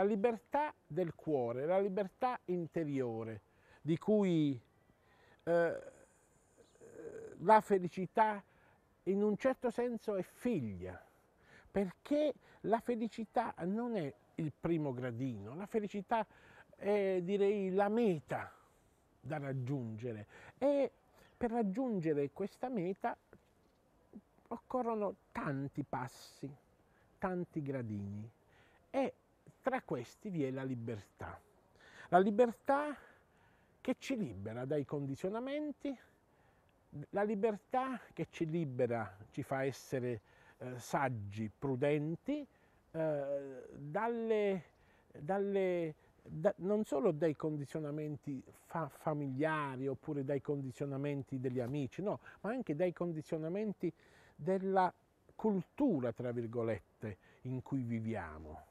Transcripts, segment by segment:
la libertà del cuore, la libertà interiore, di cui eh, la felicità in un certo senso è figlia, perché la felicità non è il primo gradino, la felicità è direi la meta da raggiungere e per raggiungere questa meta occorrono tanti passi, tanti gradini e tra questi vi è la libertà. La libertà che ci libera dai condizionamenti, la libertà che ci libera, ci fa essere eh, saggi, prudenti, eh, dalle, dalle, da, non solo dai condizionamenti fa familiari oppure dai condizionamenti degli amici, no, ma anche dai condizionamenti della cultura, tra virgolette, in cui viviamo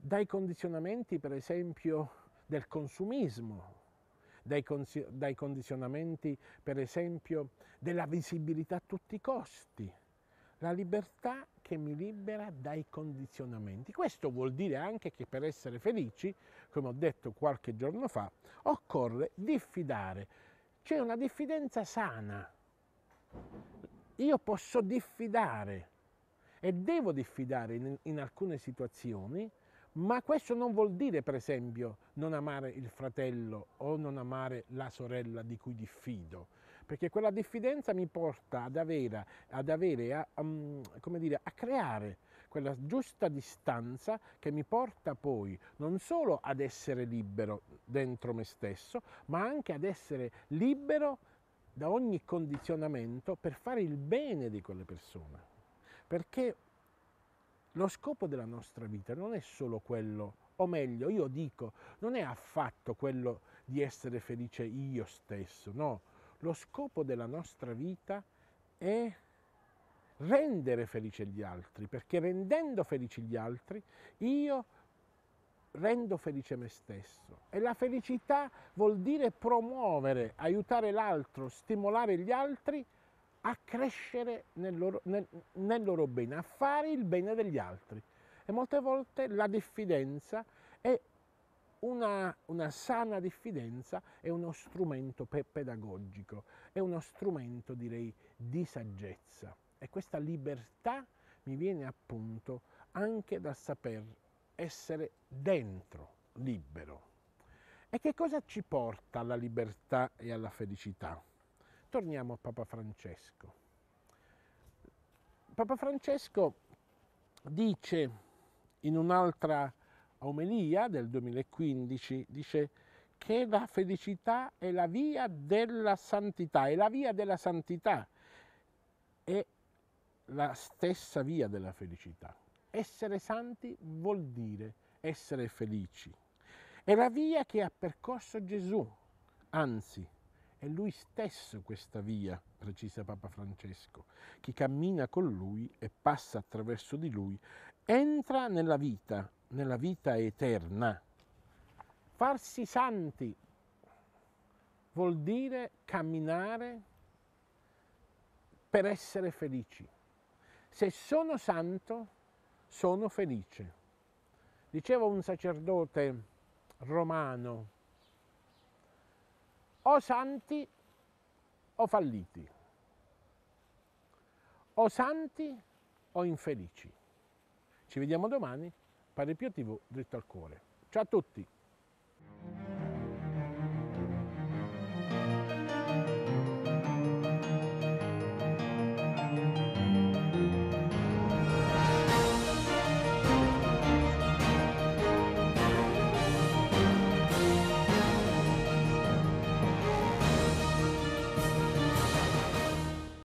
dai condizionamenti per esempio del consumismo, dai, dai condizionamenti per esempio della visibilità a tutti i costi, la libertà che mi libera dai condizionamenti. Questo vuol dire anche che per essere felici, come ho detto qualche giorno fa, occorre diffidare. C'è una diffidenza sana. Io posso diffidare e devo diffidare in, in alcune situazioni ma questo non vuol dire, per esempio, non amare il fratello o non amare la sorella di cui diffido, perché quella diffidenza mi porta ad avere, ad avere a, um, dire, a creare quella giusta distanza che mi porta poi non solo ad essere libero dentro me stesso, ma anche ad essere libero da ogni condizionamento per fare il bene di quelle persone. Perché lo scopo della nostra vita non è solo quello, o meglio, io dico, non è affatto quello di essere felice io stesso, no. Lo scopo della nostra vita è rendere felice gli altri, perché rendendo felici gli altri io rendo felice me stesso. E la felicità vuol dire promuovere, aiutare l'altro, stimolare gli altri a crescere nel loro, nel, nel loro bene, a fare il bene degli altri. E molte volte la diffidenza è una, una, sana diffidenza è uno strumento pedagogico, è uno strumento direi di saggezza e questa libertà mi viene appunto anche dal saper essere dentro, libero. E che cosa ci porta alla libertà e alla felicità? torniamo a Papa Francesco. Papa Francesco dice in un'altra omelia del 2015, dice che la felicità è la via della santità, è la via della santità, è la stessa via della felicità. Essere santi vuol dire essere felici. È la via che ha percorso Gesù, anzi è lui stesso questa via, precisa Papa Francesco. Chi cammina con lui e passa attraverso di lui entra nella vita, nella vita eterna. Farsi santi vuol dire camminare per essere felici. Se sono santo, sono felice. Diceva un sacerdote romano, o santi o falliti, o santi o infelici. Ci vediamo domani, Padre Pio TV, dritto al cuore. Ciao a tutti!